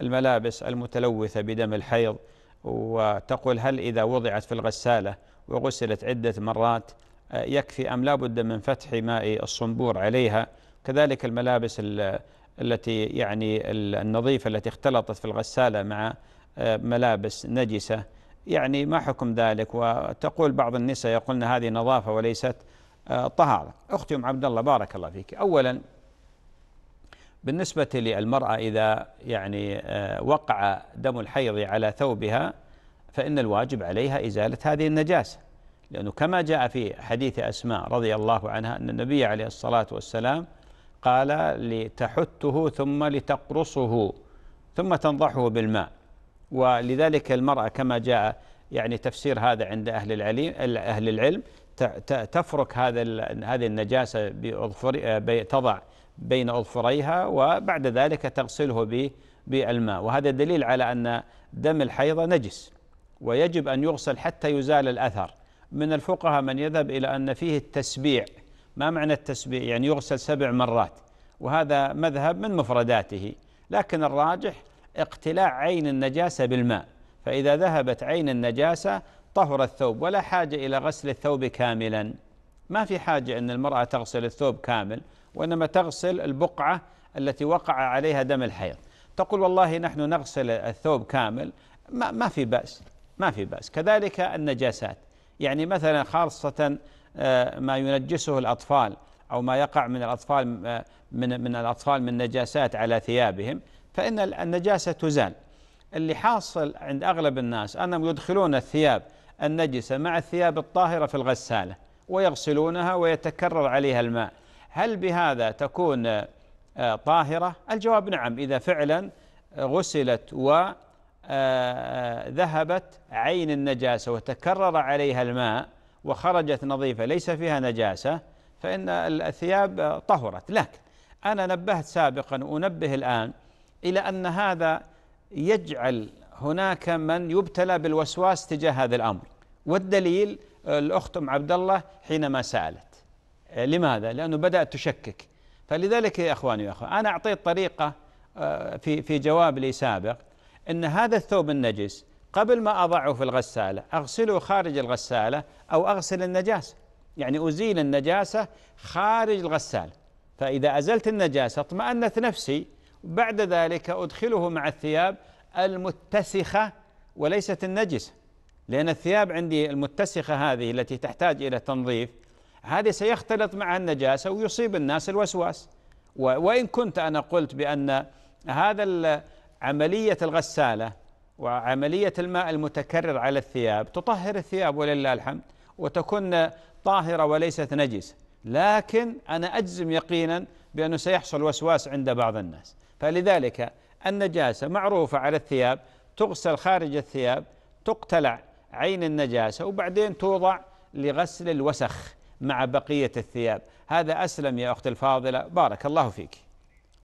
الملابس المتلوثة بدم الحيض وتقول هل إذا وضعت في الغسالة وغسلت عدة مرات آه، يكفي أم لا بد من فتح ماء الصنبور عليها كذلك الملابس التي يعني النظيفة التي اختلطت في الغسالة مع آه، ملابس نجسة يعني ما حكم ذلك وتقول بعض النساء يقولن هذه نظافة وليست آه، طهارة أختي أم عبد الله بارك الله فيك أولا بالنسبة للمرأة إذا يعني آه، وقع دم الحيض على ثوبها فإن الواجب عليها إزالة هذه النجاسة لأنه كما جاء في حديث أسماء رضي الله عنها أن النبي عليه الصلاة والسلام قال لتحته ثم لتقرصه ثم تنضحه بالماء ولذلك المرأة كما جاء يعني تفسير هذا عند أهل العلم أهل العلم تفرك هذا هذه النجاسة بأظفر تضع بين أظفريها وبعد ذلك تغسله بالماء وهذا دليل على أن دم الحيضة نجس ويجب أن يغسل حتى يزال الأثر من الفقهاء من يذهب إلى أن فيه التسبيع ما معنى التسبيع يعني يغسل سبع مرات وهذا مذهب من مفرداته لكن الراجح اقتلاع عين النجاسة بالماء فإذا ذهبت عين النجاسة طهر الثوب ولا حاجة إلى غسل الثوب كاملا ما في حاجة أن المرأة تغسل الثوب كامل وإنما تغسل البقعة التي وقع عليها دم الحيض تقول والله نحن نغسل الثوب كامل ما, ما في بأس ما في بأس كذلك النجاسات يعني مثلا خاصة آه، ما ينجسه الأطفال أو ما يقع من الأطفال آه، من من الأطفال من نجاسات على ثيابهم فإن النجاسة تزال اللي حاصل عند أغلب الناس أنهم يدخلون الثياب النجسة مع الثياب الطاهرة في الغسالة ويغسلونها ويتكرر عليها الماء هل بهذا تكون آه، طاهرة الجواب نعم إذا فعلا غسلت وذهبت آه، آه، عين النجاسة وتكرر عليها الماء وخرجت نظيفة ليس فيها نجاسة فإن الثياب طهرت لكن أنا نبهت سابقا أنبه الآن إلى أن هذا يجعل هناك من يبتلى بالوسواس تجاه هذا الأمر والدليل آه، الأخت أم عبد الله حينما سألت آه، لماذا؟ لأنه بدأت تشكك فلذلك يا إخواني وأخواني أنا أعطيت طريقة آه، في في جواب لي سابق أن هذا الثوب النجس قبل ما أضعه في الغسالة أغسله خارج الغسالة أو أغسل النجاسة يعني أزيل النجاسة خارج الغسالة فإذا أزلت النجاسة اطمأنت نفسي بعد ذلك أدخله مع الثياب المتسخة وليست النجسة لأن الثياب عندي المتسخة هذه التي تحتاج إلى تنظيف هذه سيختلط معها النجاسة ويصيب الناس الوسواس وإن كنت أنا قلت بأن هذا عملية الغسالة وعملية الماء المتكرر على الثياب تطهر الثياب ولله الحمد وتكون طاهرة وليست نجسة لكن أنا أجزم يقينا بأنه سيحصل وسواس عند بعض الناس فلذلك النجاسة معروفة على الثياب تغسل خارج الثياب تقتلع عين النجاسة وبعدين توضع لغسل الوسخ مع بقية الثياب هذا أسلم يا أختي الفاضلة بارك الله فيك